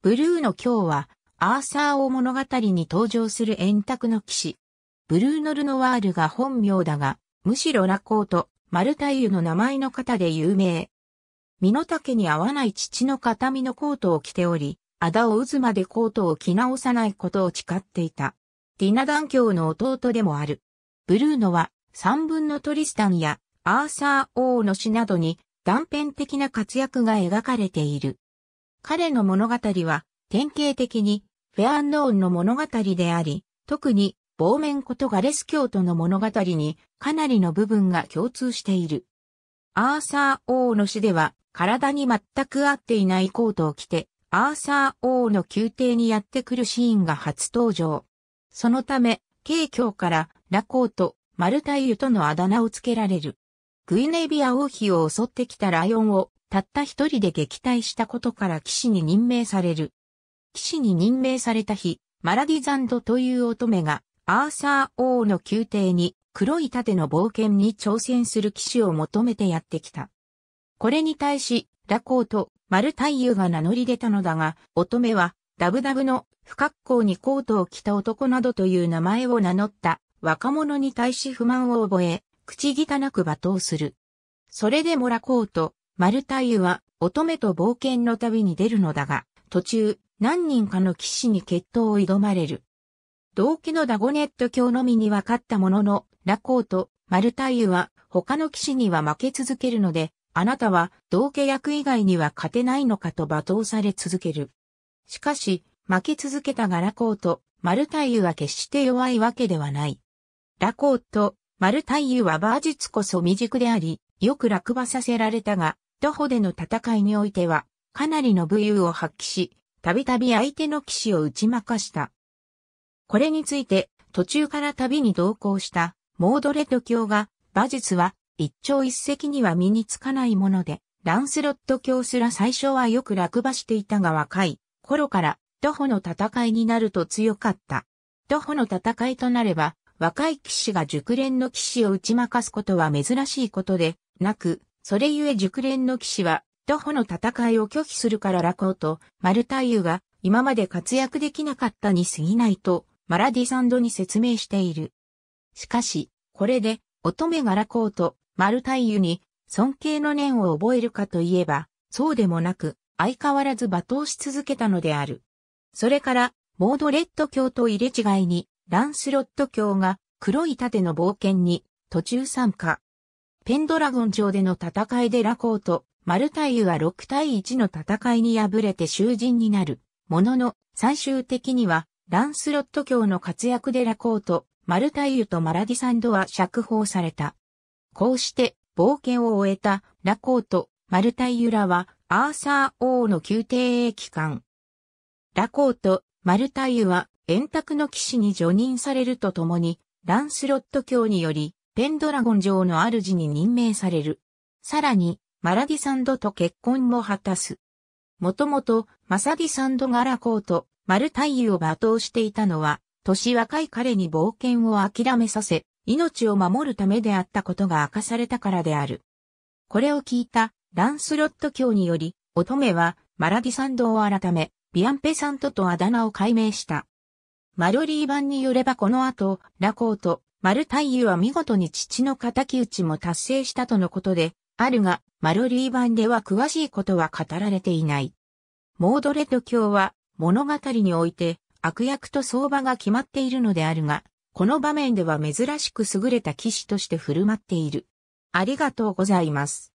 ブルーの今日は、アーサー王物語に登場する円卓の騎士。ブルーノ・ルノワールが本名だが、むしろラコート、マルタイユの名前の方で有名。身の丈に合わない父の形見のコートを着ており、あだを渦までコートを着直さないことを誓っていた。ディナダン教の弟でもある。ブルーノは、三分のトリスタンや、アーサー王の詩などに、断片的な活躍が描かれている。彼の物語は典型的にフェアンノーンの物語であり、特に亡命ことガレス教徒の物語にかなりの部分が共通している。アーサー王の死では体に全く合っていないコートを着て、アーサー王の宮廷にやってくるシーンが初登場。そのため、慶教からラコート、マルタイユとのあだ名をつけられる。グイネビア王妃を襲ってきたライオンをたった一人で撃退したことから騎士に任命される。騎士に任命された日、マラディザンドという乙女が、アーサー王の宮廷に黒い盾の冒険に挑戦する騎士を求めてやってきた。これに対し、ラコーとマルタイユが名乗り出たのだが、乙女はダブダブの不格好にコートを着た男などという名前を名乗った若者に対し不満を覚え、口汚く罵倒する。それでもラコーとマルタイユは乙女と冒険の旅に出るのだが、途中、何人かの騎士に決闘を挑まれる。同期のダゴネット教のみに分かったものの、ラコーとマルタイユは他の騎士には負け続けるので、あなたは同家役以外には勝てないのかと罵倒され続ける。しかし、負け続けたがラコーとマルタイユは決して弱いわけではない。ラコーとマルタイユは馬術こそ未熟であり、よく落馬させられたが、徒歩での戦いにおいては、かなりの武勇を発揮し、たびたび相手の騎士を打ち負かした。これについて、途中から旅に同行したモードレッド教が、馬術は一朝一夕には身につかないもので、ランスロット教すら最初はよく落馬していたが若い頃から徒歩の戦いになると強かった。徒歩の戦いとなれば、若い騎士が熟練の騎士を打ち負かすことは珍しいことで、なく、それゆえ熟練の騎士は、徒歩の戦いを拒否するからラコーと、マルタイユが今まで活躍できなかったに過ぎないと、マラディサンドに説明している。しかし、これで、乙女がラコーと、マルタイユに、尊敬の念を覚えるかといえば、そうでもなく、相変わらず罵倒し続けたのである。それから、モードレッド教と入れ違いに、ランスロット教が黒い盾の冒険に途中参加。ペンドラゴン城での戦いでラコーとマルタイユは6対1の戦いに敗れて囚人になる。ものの、最終的には、ランスロット教の活躍でラコーとマルタイユとマラディサンドは釈放された。こうして、冒険を終えたラコーとマルタイユらは、アーサー王の宮廷へ帰還。ラコーとマルタイユは、円卓の騎士に除任されるとともに、ランスロット教により、ペンドラゴン城の主に任命される。さらに、マラディサンドと結婚も果たす。もともと、マサディサンドガラコート、マルタイユを罵倒していたのは、年若い彼に冒険を諦めさせ、命を守るためであったことが明かされたからである。これを聞いたランスロット教により、乙女はマラディサンドを改め、ビアンペサントとあだ名を改名した。マロリー版によればこの後、ラコート、丸太優は見事に父の敵討ちも達成したとのことで、あるが、マロリー版では詳しいことは語られていない。モードレッド卿は物語において悪役と相場が決まっているのであるが、この場面では珍しく優れた騎士として振る舞っている。ありがとうございます。